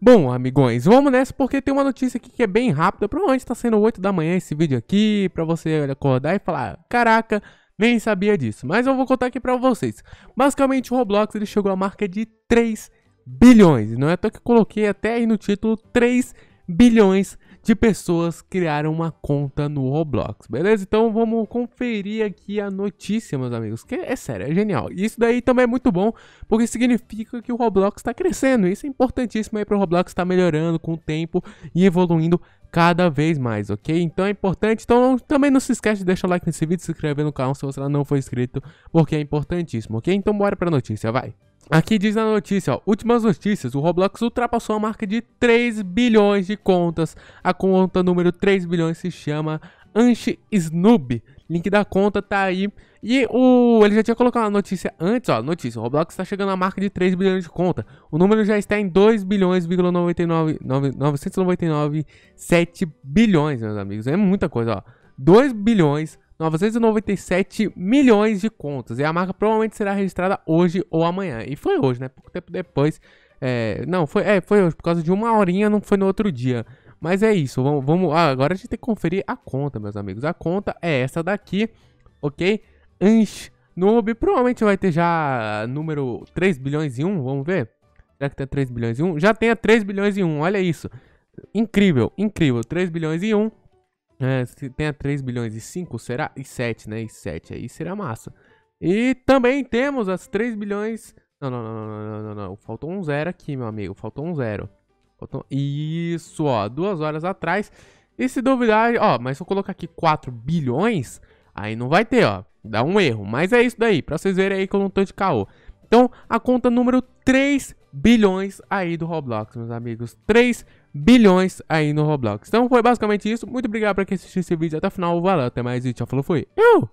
Bom, amigões, vamos nessa porque tem uma notícia aqui que é bem rápida. Provavelmente está sendo 8 da manhã esse vídeo aqui, para você acordar e falar, caraca, nem sabia disso. Mas eu vou contar aqui para vocês. Basicamente, o Roblox ele chegou à marca de 3 bilhões. Não é até que coloquei até aí no título 3 bilhões de pessoas criaram uma conta no Roblox, beleza? Então vamos conferir aqui a notícia, meus amigos, que é sério, é genial. Isso daí também é muito bom, porque significa que o Roblox está crescendo. Isso é importantíssimo aí para o Roblox estar tá melhorando com o tempo e evoluindo cada vez mais, ok? Então é importante. Então não, também não se esquece de deixar o like nesse vídeo, se inscrever no canal se você não for inscrito, porque é importantíssimo, ok? Então bora para a notícia, vai. Aqui diz na notícia, ó, últimas notícias, o Roblox ultrapassou a marca de 3 bilhões de contas. A conta número 3 bilhões se chama Anche Snoob. Link da conta tá aí. E o ele já tinha colocado uma notícia antes, ó, notícia, o Roblox está chegando à marca de 3 bilhões de conta. O número já está em 2 bilhões, 99, 999, 7 bilhões, meus amigos. É muita coisa, ó. 2 bilhões 997 milhões de contas. E a marca provavelmente será registrada hoje ou amanhã. E foi hoje, né? Pouco tempo depois. É, não, foi, é, foi hoje, por causa de uma horinha, não foi no outro dia. Mas é isso, vamos, vamos ah, agora a gente tem que conferir a conta, meus amigos. A conta é essa daqui, ok? Anch Noob, provavelmente vai ter já número 3 bilhões e 1, vamos ver? Será que tem 3 bilhões e 1? Já tem a 3 bilhões e 1, olha isso. Incrível, incrível, 3 bilhões e 1. É, se tenha 3 bilhões e 5, será? E 7, né? E 7 aí será massa. E também temos as 3 bilhões... Não, não, não, não, não, não, não. Faltou um zero aqui, meu amigo. Faltou um zero. Faltou... Isso, ó. Duas horas atrás. E se duvidar... Ó, mas se eu colocar aqui 4 bilhões... Aí não vai ter, ó. Dá um erro. Mas é isso daí. Pra vocês verem aí que eu não tô de caô. Então, a conta número 3 bilhões aí do Roblox, meus amigos. 3 bilhões aí no Roblox. Então, foi basicamente isso. Muito obrigado por quem assistiu esse vídeo até o final. Valeu, até mais e tchau, falou, fui. Eu!